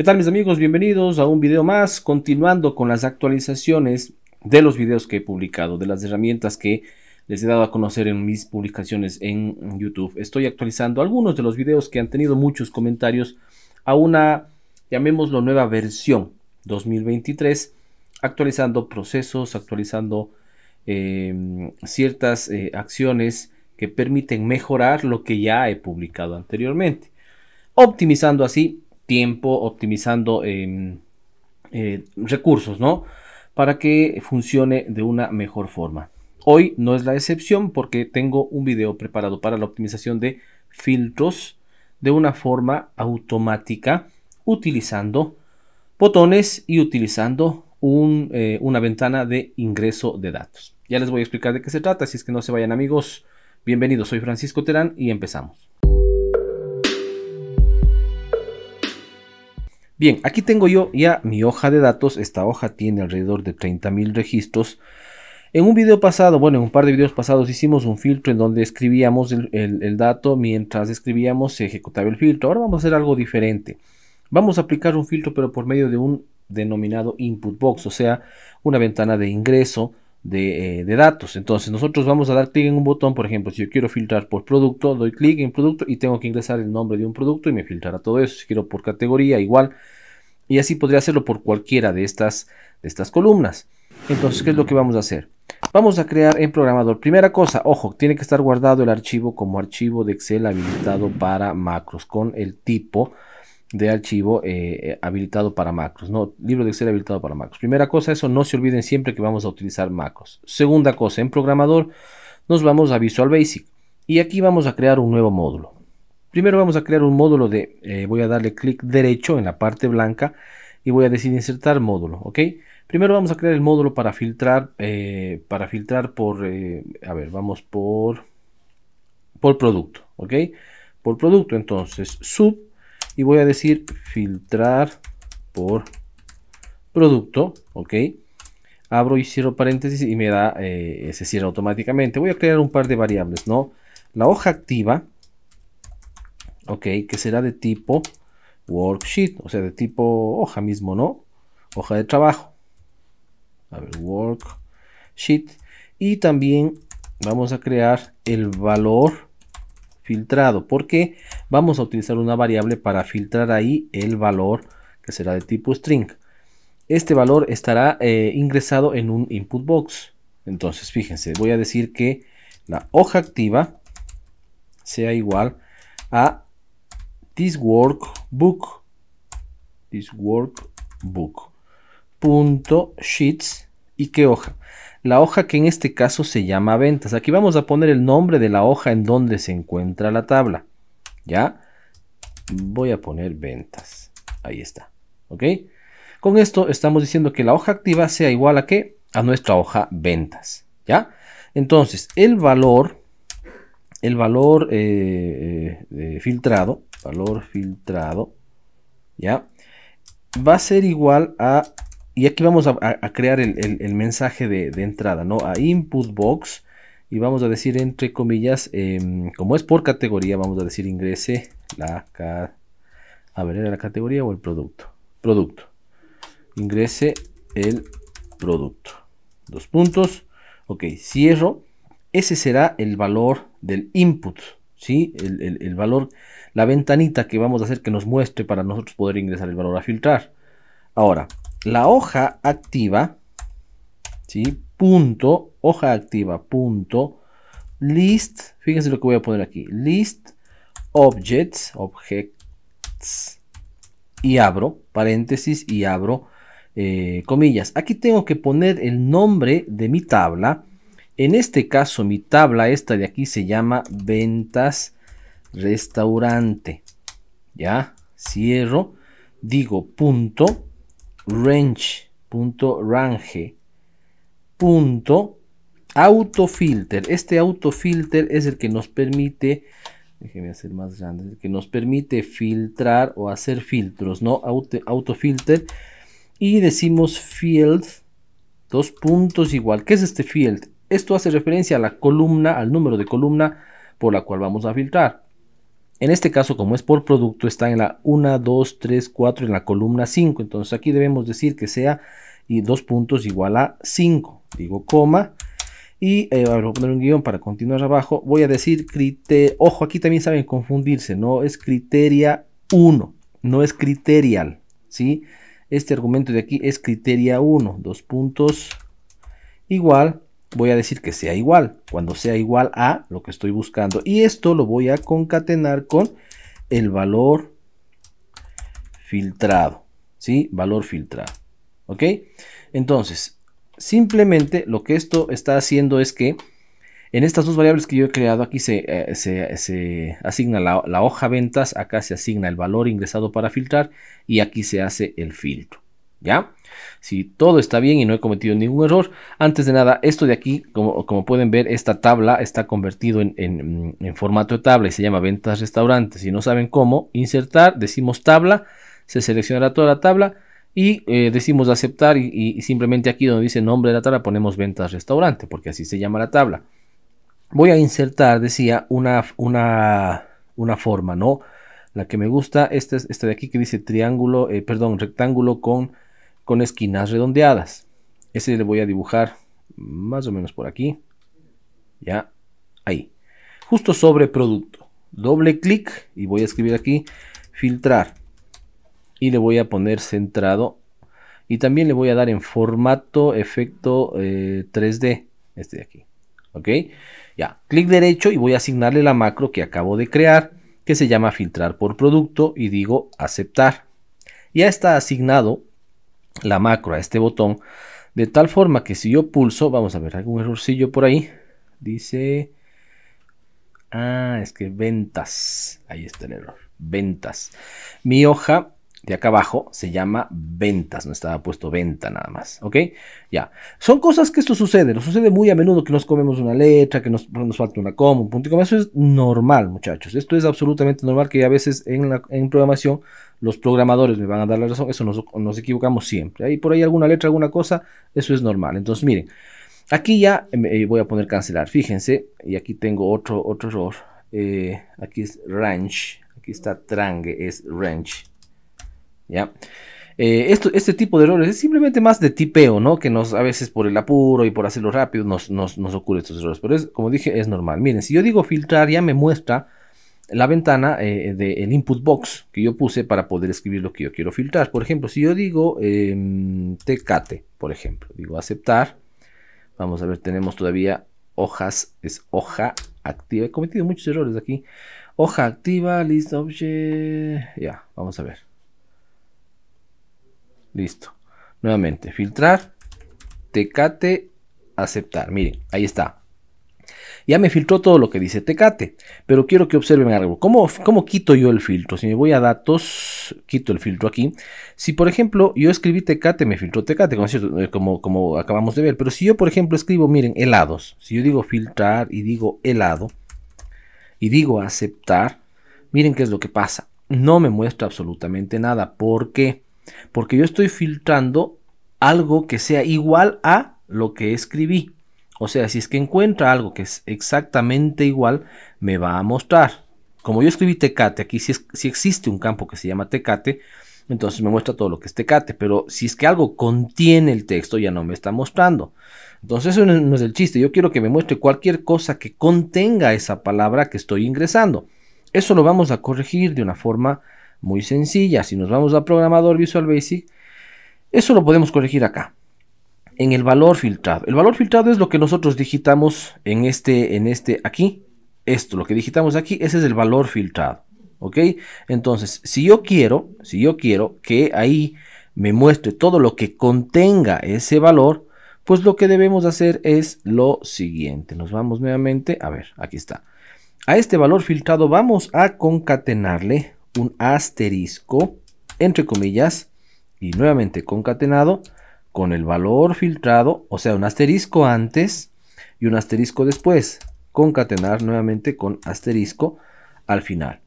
¿Qué tal mis amigos? Bienvenidos a un video más, continuando con las actualizaciones de los videos que he publicado, de las herramientas que les he dado a conocer en mis publicaciones en YouTube. Estoy actualizando algunos de los videos que han tenido muchos comentarios a una, llamémoslo, nueva versión 2023, actualizando procesos, actualizando em, ciertas eh, acciones que permiten mejorar lo que ya he publicado anteriormente, optimizando así tiempo, optimizando em, eh, recursos, ¿no? Para que funcione de una mejor forma. Hoy no es la excepción porque tengo un video preparado para la optimización de filtros de una forma automática utilizando botones y utilizando eh, una ventana de ingreso de datos. Ya les voy a explicar de qué se trata, así es que no se vayan amigos. Bienvenidos, soy Francisco Terán y empezamos. Bien, aquí tengo yo ya mi hoja de datos. Esta hoja tiene alrededor de 30.000 registros. En un video pasado, bueno, en un par de videos pasados hicimos un filtro en donde escribíamos el, dato. Mientras escribíamos se ejecutaba el filtro. Ahora vamos a hacer algo diferente. Vamos a aplicar un filtro pero por medio de un denominado input box, o sea, una ventana de ingreso eh, de, datos. Entonces nosotros vamos a dar clic en un botón, por ejemplo, si yo quiero filtrar por producto, doy clic en producto y tengo que ingresar el nombre de un producto y me filtrará todo eso. Si quiero por categoría, igual. Y así podría hacerlo por cualquiera de estas, de estas columnas. Entonces, ¿qué es lo que vamos a hacer? Vamos a crear en programador. Primera cosa, ojo, tiene que estar guardado el archivo como archivo de Excel habilitado para macros con el tipo de archivo eh, eh, habilitado para macros, ¿no? Libro de Excel habilitado para macros. Primera cosa, eso no se olviden siempre que vamos a utilizar macros. Segunda cosa, en programador nos vamos a Visual Basic y aquí vamos a crear un nuevo módulo. Primero vamos a crear un módulo de, eh, voy a darle clic derecho en la parte blanca y voy a decir insertar módulo, ¿ok? Primero vamos a crear el módulo para filtrar, para filtrar por, a ver, vamos por, por producto, ¿ok? Por producto, entonces, sub y voy a decir filtrar por producto, ok, abro y cierro paréntesis y me da, eh, se cierra automáticamente. Voy a crear un par de variables, ¿no? La hoja activa, ok, que será de tipo worksheet, o sea, de tipo hoja mismo, ¿no? Hoja de trabajo. A ver, worksheet. Y también vamos a crear el valor filtrado porque vamos a utilizar una variable para filtrar ahí el valor que será de tipo string. Este valor estará eh, ingresado en un input box. Entonces, fíjense, voy a decir que la hoja activa sea igual a this workbook this workbook punto sheets y qué hoja la hoja que en este caso se llama ventas. Aquí vamos a poner el nombre de la hoja en donde se encuentra la tabla. ¿Ya? Voy a poner ventas. Ahí está. ¿Ok? Con esto estamos diciendo que la hoja activa sea igual a que a nuestra hoja ventas. ¿Ya? Entonces, el valor, el valor eh, eh, eh, filtrado, valor filtrado, ¿ya? Va a ser igual a y aquí vamos a, crear el, mensaje de, entrada, ¿no? A input box y vamos a decir entre comillas, em, como es por categoría, vamos a decir ingrese la a ver, ¿era la categoría o el producto? Producto. Ingrese el producto. Dos puntos. Ok, cierro. Ese será el valor del input, ¿sí? el valor, la ventanita que vamos a hacer que nos muestre para nosotros poder ingresar el valor a filtrar. Ahora, la hoja activa, ¿sí? Punto, hoja activa, punto, list, fíjense lo que voy a poner aquí, list objects, objects, y abro, paréntesis, y abro, eh, comillas. Aquí tengo que poner el nombre de mi tabla, en este caso mi tabla esta de aquí se llama ventas restaurante, ¿ya? Cierro, digo punto, range.range.autofilter Punto autofilter. Este autofilter es el que nos permite, hacer más grande, que nos permite filtrar o hacer filtros, ¿no? Auto, autofilter. Y decimos field, dos puntos igual. ¿Qué es este field? Esto hace referencia a la columna, al número de columna por la cual vamos a filtrar. En este caso, como es por producto, está en la 1, 2, 3, 4, en la columna 5. Entonces aquí debemos decir que sea y dos puntos igual a 5. Digo coma. Y eh, voy a poner un guión para continuar abajo. Voy a decir criterio. Ojo, aquí también saben confundirse. No es criteria 1. No es criterial. ¿sí? Este argumento de aquí es criteria 1. Dos puntos igual voy a decir que sea igual, cuando sea igual a lo que estoy buscando. Y esto lo voy a concatenar con el valor filtrado, ¿sí? Valor filtrado, ¿ok? Entonces, simplemente lo que esto está haciendo es que en estas dos variables que yo he creado, aquí se, eh, asigna la, la, hoja ventas, acá se asigna el valor ingresado para filtrar y aquí se hace el filtro, ¿ya? Si todo está bien y no he cometido ningún error, antes de nada, esto de aquí, como, como pueden ver, esta tabla está convertido en, en, mm, formato de tabla y se llama ventas restaurantes. Si no saben cómo insertar, decimos tabla, se seleccionará toda la tabla y eh, decimos aceptar y, simplemente aquí donde dice nombre de la tabla ponemos ventas restaurante porque así se llama la tabla voy a insertar decía una una, una forma no la que me gusta esta este de aquí que dice triángulo eh, perdón rectángulo con con esquinas redondeadas. Ese le voy a dibujar más o menos por aquí. Ya, ahí. Justo sobre producto. Doble clic y voy a escribir aquí filtrar. Y le voy a poner centrado. Y también le voy a dar en formato efecto 3D. Eh, este de aquí. ¿Ok? Ya, clic derecho y voy a asignarle la macro que acabo de crear, que se llama filtrar por producto y digo aceptar. Ya está asignado la macro a este botón de tal forma que si yo pulso, vamos a ver algún errorcillo por ahí. Dice, ah, es que ventas. Ahí está el error. Ventas. Mi hoja de acá abajo se llama ventas, no estaba puesto venta nada más, ¿ok? Ya, son cosas que esto sucede, nos sucede muy a menudo que nos comemos una letra, que nos, nos falta una coma, un punto y coma, eso es normal muchachos, esto es absolutamente normal que a veces en, la, en programación los programadores me van a dar la razón, eso nos, equivocamos siempre. ahí por ahí alguna letra, alguna cosa, eso es normal. Entonces, miren, aquí ya em, eh, voy a poner cancelar, fíjense, y aquí tengo otro, otro error. Eh, aquí es range, aquí está trangue, es range. ¿Ya? Eh, este tipo de errores es simplemente más de tipeo, ¿no? Que nos, a veces por el apuro y por hacerlo rápido, nos, nos, ocurre estos errores. Pero es, como dije, es normal. Miren, si yo digo filtrar, ya me muestra la ventana eh, del input box que yo puse para poder escribir lo que yo quiero filtrar. Por ejemplo, si yo digo TKT, em, tecate, por ejemplo, digo aceptar, vamos a ver, tenemos todavía hojas, es hoja activa. He cometido muchos errores aquí. Hoja activa, list object, ya, vamos a ver. Listo. Nuevamente, filtrar, tecate, aceptar. Miren, ahí está. Ya me filtró todo lo que dice Tecate, pero quiero que observen algo. ¿Cómo, quito yo el filtro? Si me voy a datos, quito el filtro aquí. Si por ejemplo yo escribí Tecate, me filtró Tecate, eh, como, como acabamos de ver. Pero si yo por ejemplo escribo, miren, helados. Si yo digo filtrar y digo helado y digo aceptar, miren qué es lo que pasa. No me muestra absolutamente nada. ¿Por qué? Porque yo estoy filtrando algo que sea igual a lo que escribí. O sea, si es que encuentra algo que es exactamente igual, me va a mostrar. Como yo escribí tecate, aquí si, si existe un campo que se llama tecate, entonces me muestra todo lo que es tecate, pero si es que algo contiene el texto ya no me está mostrando. Entonces eso no es el chiste, yo quiero que me muestre cualquier cosa que contenga esa palabra que estoy ingresando. Eso lo vamos a corregir de una forma muy sencilla. Si nos vamos a programador Visual Basic, eso lo podemos corregir acá en el valor filtrado. El valor filtrado es lo que nosotros digitamos en este, en este aquí. Esto, lo que digitamos aquí, ese es el valor filtrado. ¿Ok? Entonces, si yo quiero, si yo quiero que ahí me muestre todo lo que contenga ese valor, pues lo que debemos hacer es lo siguiente. Nos vamos nuevamente, a ver, aquí está. A este valor filtrado vamos a concatenarle un asterisco, entre comillas, y nuevamente concatenado, con el valor filtrado, o sea, un asterisco antes y un asterisco después. Concatenar nuevamente con asterisco al final.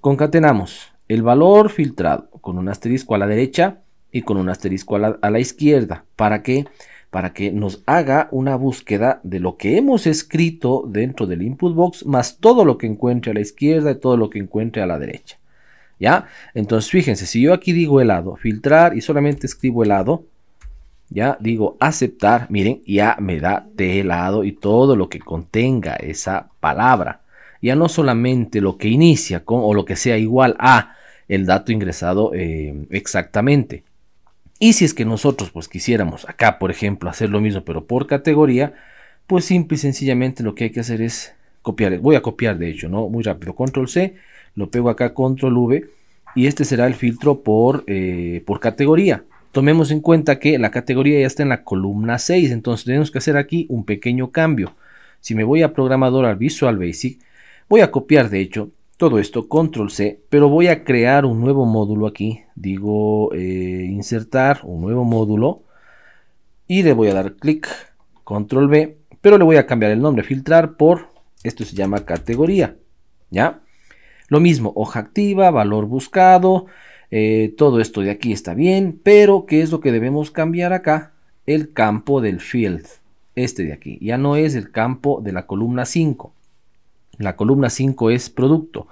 Concatenamos el valor filtrado con un asterisco a la derecha y con un asterisco a la, izquierda. ¿Para qué? Para que nos haga una búsqueda de lo que hemos escrito dentro del input box más todo lo que encuentre a la izquierda y todo lo que encuentre a la derecha. ¿Ya? Entonces fíjense, si yo aquí digo helado, filtrar y solamente escribo helado, ya digo aceptar, miren, ya me da telado y todo lo que contenga esa palabra. Ya no solamente lo que inicia con o lo que sea igual a el dato ingresado em, exactamente. Y si es que nosotros pues quisiéramos acá, por ejemplo, hacer lo mismo pero por categoría, pues simple y sencillamente lo que hay que hacer es copiar. Voy a copiar de hecho, ¿no? Muy rápido. Control C, lo pego acá, Control V. Y este será el filtro por, eh, por categoría. Tomemos en cuenta que la categoría ya está en la columna 6, entonces tenemos que hacer aquí un pequeño cambio. Si me voy a programador al Visual Basic, voy a copiar de hecho todo esto, control C, pero voy a crear un nuevo módulo aquí, digo eh, insertar un nuevo módulo y le voy a dar clic, control B, pero le voy a cambiar el nombre, filtrar por, esto se llama categoría, ¿ya? Lo mismo, hoja activa, valor buscado, eh, todo esto de aquí está bien, pero ¿qué es lo que debemos cambiar acá? El campo del field, este de aquí, ya no es el campo de la columna 5. La columna 5 es producto,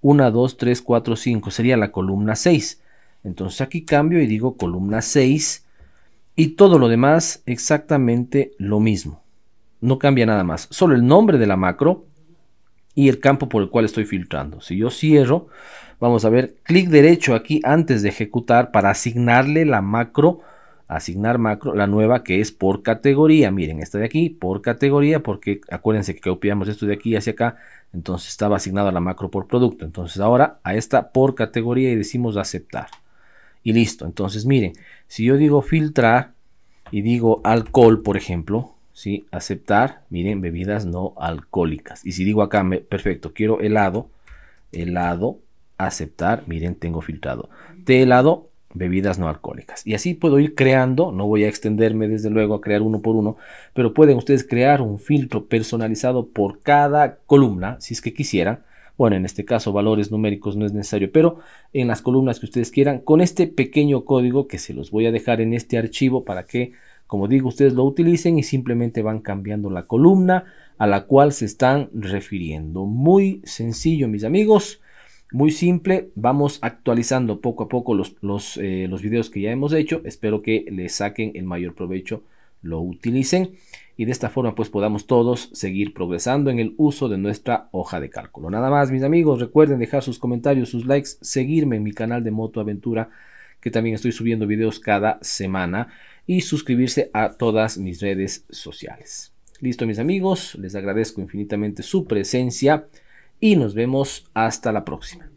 1, 2, 3, 4, 5, sería la columna 6. Entonces aquí cambio y digo columna 6 y todo lo demás exactamente lo mismo. No cambia nada más, solo el nombre de la macro y el campo por el cual estoy filtrando. Si yo cierro, vamos a ver, clic derecho aquí antes de ejecutar para asignarle la macro, asignar macro, la nueva que es por categoría. Miren, esta de aquí, por categoría, porque acuérdense que copiamos esto de aquí hacia acá, entonces estaba asignada la macro por producto. Entonces ahora a esta por categoría y decimos aceptar. Y listo. Entonces miren, si yo digo filtrar y digo alcohol, por ejemplo, ¿sí? Aceptar, miren, bebidas no alcohólicas. Y si digo acá, perfecto, quiero helado, helado, aceptar, miren, tengo filtrado. te helado, bebidas no alcohólicas. Y así puedo ir creando, no voy a extenderme desde luego a crear uno por uno, pero pueden ustedes crear un filtro personalizado por cada columna, si es que quisieran. Bueno, en este caso valores numéricos no es necesario, pero en las columnas que ustedes quieran, con este pequeño código que se los voy a dejar en este archivo para que como digo, ustedes lo utilicen y simplemente van cambiando la columna a la cual se están refiriendo. Muy sencillo, mis amigos. Muy simple, vamos actualizando poco a poco los, los, eh, videos que ya hemos hecho. Espero que les saquen el mayor provecho, lo utilicen y de esta forma pues podamos todos seguir progresando en el uso de nuestra hoja de cálculo. Nada más mis amigos, recuerden dejar sus comentarios, sus likes, seguirme en mi canal de Moto Aventura que también estoy subiendo videos cada semana y suscribirse a todas mis redes sociales. Listo mis amigos, les agradezco infinitamente su presencia y nos vemos hasta la próxima.